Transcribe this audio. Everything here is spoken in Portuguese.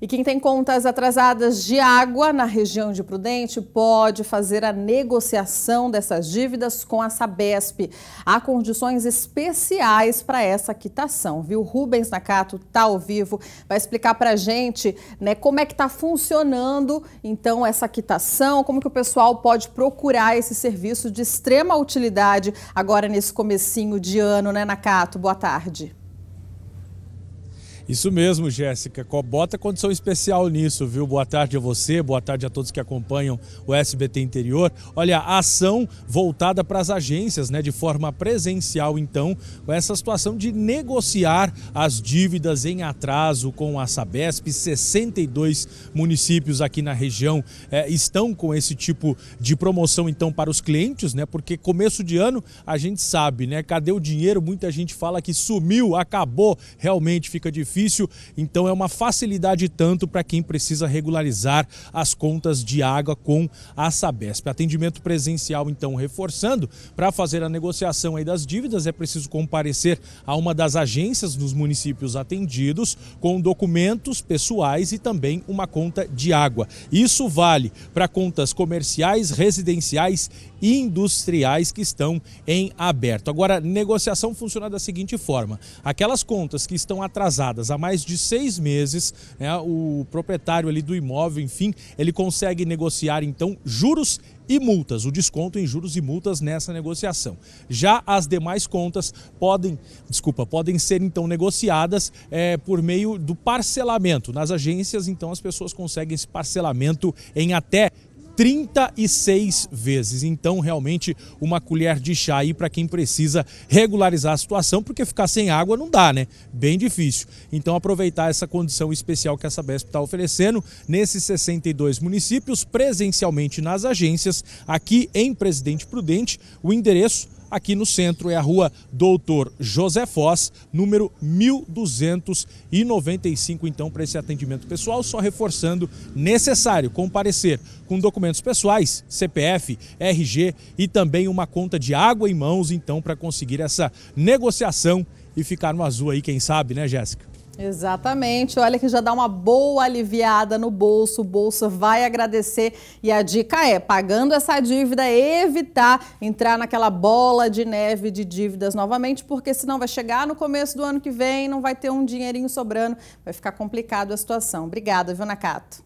E quem tem contas atrasadas de água na região de Prudente pode fazer a negociação dessas dívidas com a Sabesp. Há condições especiais para essa quitação, viu? Rubens Nakato está ao vivo, vai explicar para a gente né, como é que está funcionando então essa quitação, como que o pessoal pode procurar esse serviço de extrema utilidade agora nesse comecinho de ano, né, Nakato? Boa tarde. Isso mesmo, Jéssica. Bota condição especial nisso, viu? Boa tarde a você, boa tarde a todos que acompanham o SBT Interior. Olha, ação voltada para as agências, né? De forma presencial, então, com essa situação de negociar as dívidas em atraso com a Sabesp. 62 municípios aqui na região eh, estão com esse tipo de promoção, então, para os clientes, né? Porque começo de ano a gente sabe, né? Cadê o dinheiro? Muita gente fala que sumiu, acabou. Realmente fica difícil difícil, então é uma facilidade tanto para quem precisa regularizar as contas de água com a Sabesp. Atendimento presencial, então, reforçando, para fazer a negociação aí das dívidas é preciso comparecer a uma das agências dos municípios atendidos com documentos pessoais e também uma conta de água. Isso vale para contas comerciais, residenciais e industriais que estão em aberto. Agora, negociação funciona da seguinte forma: aquelas contas que estão atrasadas Há mais de seis meses, né, o proprietário ali do imóvel, enfim, ele consegue negociar então juros e multas, o desconto em juros e multas nessa negociação. Já as demais contas podem, desculpa, podem ser então negociadas é, por meio do parcelamento. Nas agências, então, as pessoas conseguem esse parcelamento em até 36 vezes. Então, realmente, uma colher de chá aí para quem precisa regularizar a situação, porque ficar sem água não dá, né? Bem difícil. Então, aproveitar essa condição especial que a Sabesp está oferecendo nesses 62 municípios, presencialmente nas agências, aqui em Presidente Prudente. O endereço aqui no centro, é a rua Doutor José Foz, número 1295, então, para esse atendimento pessoal. Só reforçando, necessário comparecer com documentos pessoais, CPF, RG e também uma conta de água em mãos, então, para conseguir essa negociação e ficar no azul aí, quem sabe, né, Jéssica? Exatamente, olha que já dá uma boa aliviada no bolso, o bolso vai agradecer e a dica é, pagando essa dívida, evitar entrar naquela bola de neve de dívidas novamente, porque senão vai chegar no começo do ano que vem, não vai ter um dinheirinho sobrando, vai ficar complicado a situação. Obrigada, viu, Nakato?